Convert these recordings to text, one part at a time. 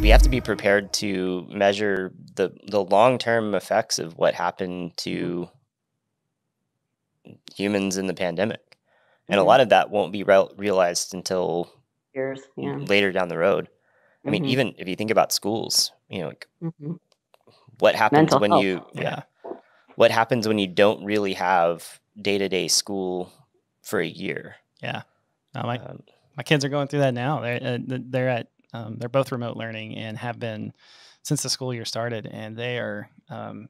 we have to be prepared to measure the the long term effects of what happened to mm-hmm. humans in the pandemic, and mm -hmm. a mm-hmm. lot of that won't be re realized until years yeah. later down the road. I mm -hmm. mean, mm-hmm. even if you think about schools, you know, like mm -hmm. what happens Mental when health. you yeah, what happens when you don't really have day to day school for a year? Yeah, no, my um, my kids are going through that now. They're uh, they're at um, they're both remote learning and have been since the school year started, and they are, um,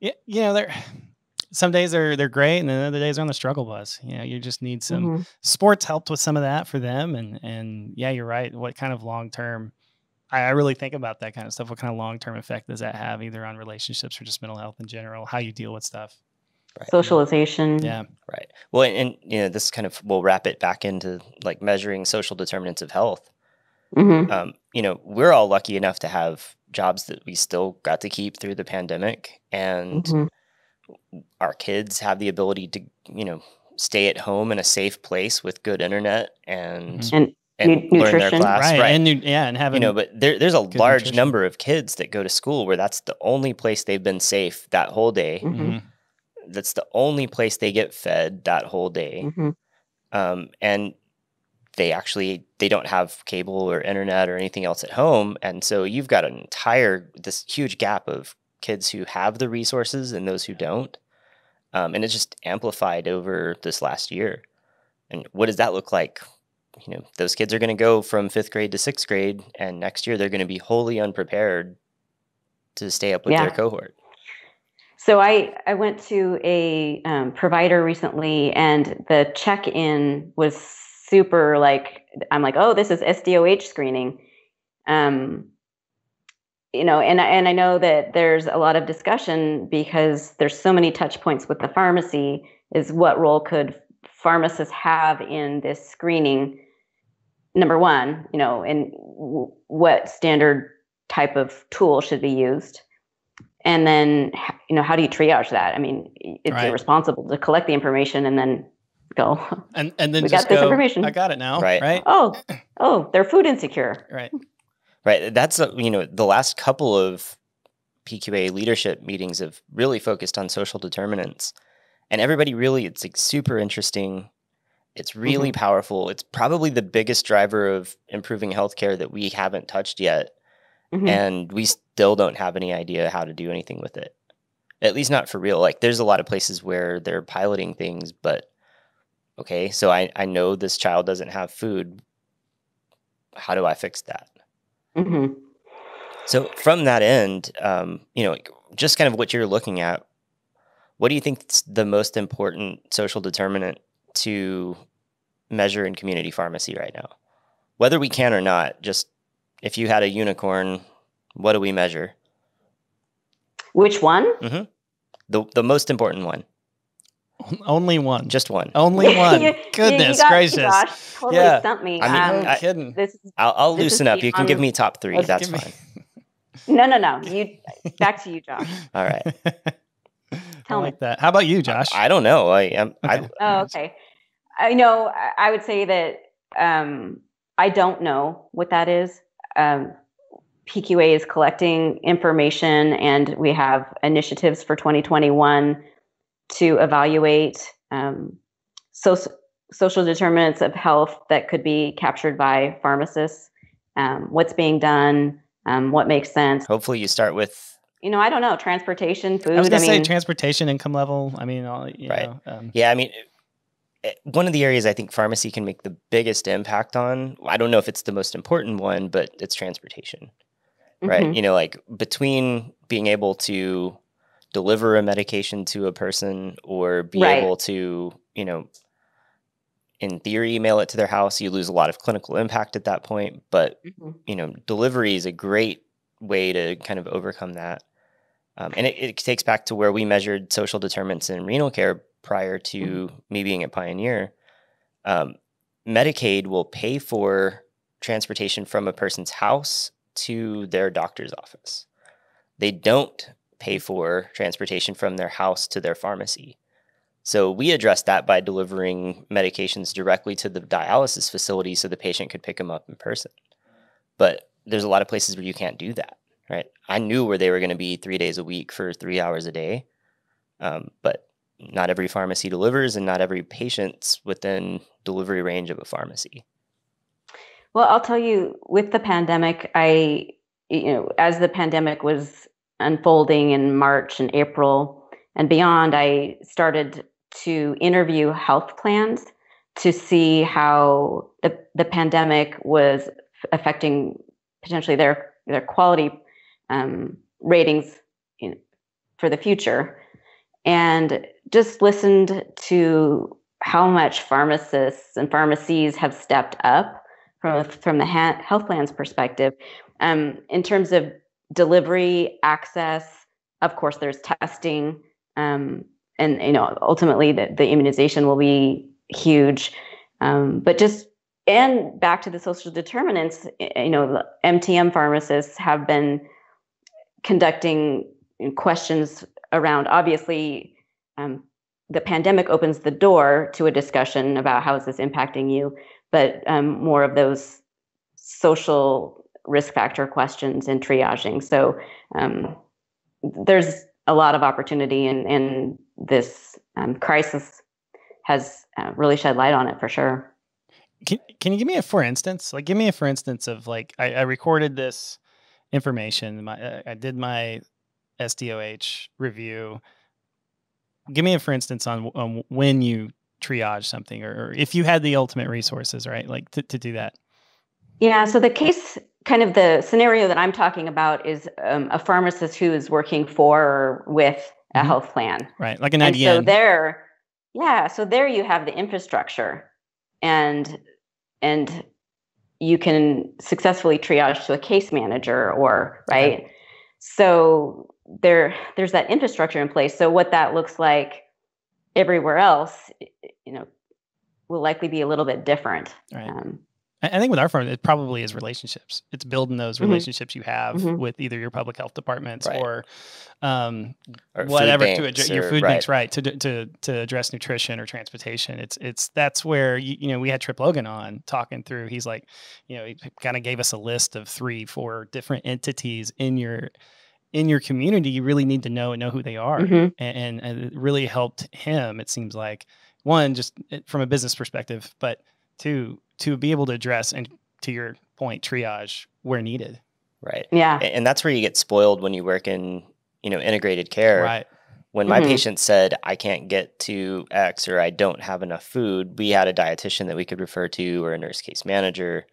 you know, they're some days they're they're great, and then other days they're on the struggle bus. You know, you just need some mm -hmm. sports helped with some of that for them, and and yeah, you're right. What kind of long term? I, really think about that kind of stuff. What kind of long term effect does that have, either on relationships or just mental health in general? How you deal with stuff, right. socialization. Yeah, right. Well, and you know, this kind of will wrap it back into like measuring social determinants of health. Mm-hmm. Um, you know, we're all lucky enough to have jobs that we still got to keep through the pandemic, and mm-hmm. our kids have the ability to, you know, stay at home in a safe place with good internet and mm-hmm. and, and learn their class, right? right. And yeah, and having you know, but there, there's a large nutrition. number of kids that go to school where that's the only place they've been safe that whole day. Mm-hmm. Mm-hmm. That's the only place they get fed that whole day. Mm-hmm. Um, and they actually they don't have cable or internet or anything else at home and so you've got an entire this huge gap of kids who have the resources and those who don't um, and it's just amplified over this last year and what does that look like you know those kids are going to go from fifth grade to sixth grade and next year they're going to be wholly unprepared to stay up with yeah. their cohort so I, I went to a um, provider recently, and the check in was super like I'm like, oh, this is SDOH screening. Um, you know, and and I know that there's a lot of discussion because there's so many touch points with the pharmacy. Is what role could pharmacists have in this screening? Number one, you know, and w- what standard type of tool should be used, and then you know how do you triage that? I mean, it's right. irresponsible to collect the information and then go. And and then we got this information. I got it now. Right. Right. Oh, oh, they're food insecure. Right. Right. That's a, uh, you know the last couple of PQA leadership meetings have really focused on social determinants, and everybody really it's like super interesting. It's really mm -hmm. powerful. It's probably the biggest driver of improving healthcare that we haven't touched yet, mm -hmm. and we still don't have any idea how to do anything with it. At least not for real. Like there's a lot of places where they're piloting things, but Okay, so I, I know this child doesn't have food. How do I fix that? Mm-hmm. So from that end, um, you know, just kind of what you're looking at, what do you think is the most important social determinant to measure in community pharmacy right now? Whether we can or not, just if you had a unicorn, what do we measure? Which one? Mm-hmm. The the most important one. Only one. Just one. Only one. Goodness you got, gracious. Gosh, totally yeah. stumped me. I mean, um, kidding. This, I'll, I'll this loosen up. You can give me top three. That's fine. no, no, no. You. Back to you, Josh. All right. Tell I like me. that. How about you, Josh? I, I don't know. I am. Okay. I, oh, okay. I know. I would say that um, I don't know what that is. Um, PQA is collecting information, and we have initiatives for 2021 to evaluate um, so, social determinants of health that could be captured by pharmacists, um, what's being done, um, what makes sense. Hopefully, you start with. You know, I don't know transportation, food. I was going to say transportation, income level. I mean, right? Know, um, yeah, I mean, eh, one of the areas I think pharmacy can make the biggest impact on, I don't know if it's the most important one, but it's transportation, right? Mm -hmm. You know, like between being able to deliver a medication to a person or be right. able to, you know, in theory, mail it to their house. You lose a lot of clinical impact at that point, but mm -hmm. you know, delivery is a great way to kind of overcome that. Um, and it, it, takes back to where we measured social determinants in renal care prior to mm -hmm. me being at Pioneer. Um, Medicaid will pay for transportation from a person's house to their doctor's office. They don't pay for transportation from their house to their pharmacy. So we addressed that by delivering medications directly to the dialysis facility so the patient could pick them up in person. But there's a lot of places where you can't do that, right? I knew where they were going to be three days a week for three hours a day, um, but not every pharmacy delivers and not every patient's within delivery range of a pharmacy. Well, I'll tell you, with the pandemic, I, you know, as the pandemic was unfolding in March and April and beyond, I started to interview health plans to see how the, the pandemic was affecting potentially their their quality um, ratings in, for the future, and just listened to how much pharmacists and pharmacies have stepped up from from the ha- health plan's perspective um, in terms of delivery, access. Of course, there's testing, um, and you know ultimately the, the immunization will be huge. Um, but just and back to the social determinants, you know, MTM pharmacists have been conducting questions around obviously um, the pandemic opens the door to a discussion about how is this impacting you, but um, more of those social risk factor questions and triaging. So um, there's a lot of opportunity, and, this um, crisis has uh, really shed light on it for sure. Can, can you give me a for instance? Like, give me a for instance of like, I, I recorded this information, my, uh, I did my SDOH review. Give me a for instance on, on when you triage something or, or if you had the ultimate resources, right? Like to, to do that. Yeah, so the case kind of the scenario that I'm talking about is um, a pharmacist who is working for or with a mm-hmm. health plan. Right, like an IDN. And so there, yeah, so there you have the infrastructure and and you can successfully triage to a case manager or right. Okay. So there there's that infrastructure in place. So what that looks like everywhere else, you know, will likely be a little bit different. Right. Um, I think with our firm, it probably is relationships. It's building those mm-hmm. relationships you have mm-hmm. with either your public health departments right. or, um, or, whatever to address your food right. banks, right? To, to to address nutrition or transportation. It's it's that's where you, you know we had Trip Logan on talking through. He's like, you know, he kind of gave us a list of three, four different entities in your in your community. You really need to know and know who they are, mm-hmm. and, and it really helped him. It seems like one just from a business perspective, but to to be able to address and to your point triage where needed right yeah and that's where you get spoiled when you work in you know integrated care right when my mm-hmm. patient said i can't get to x or i don't have enough food we had a dietitian that we could refer to or a nurse case manager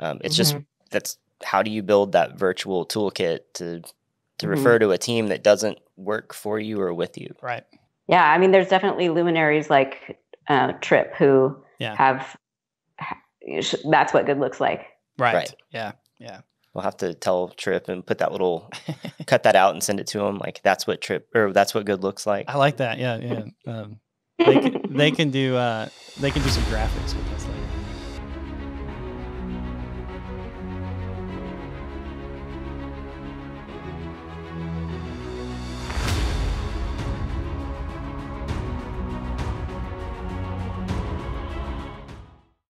um, it's mm-hmm. just that's how do you build that virtual toolkit to to mm-hmm. refer to a team that doesn't work for you or with you right yeah i mean there's definitely luminaries like uh, trip who yeah. have that's what good looks like. Right. right. Yeah. Yeah. We'll have to tell Trip and put that little, cut that out and send it to him. Like that's what Trip or that's what good looks like. I like that. Yeah. Yeah. Um, they, can, they can do, uh, they can do some graphics with us later.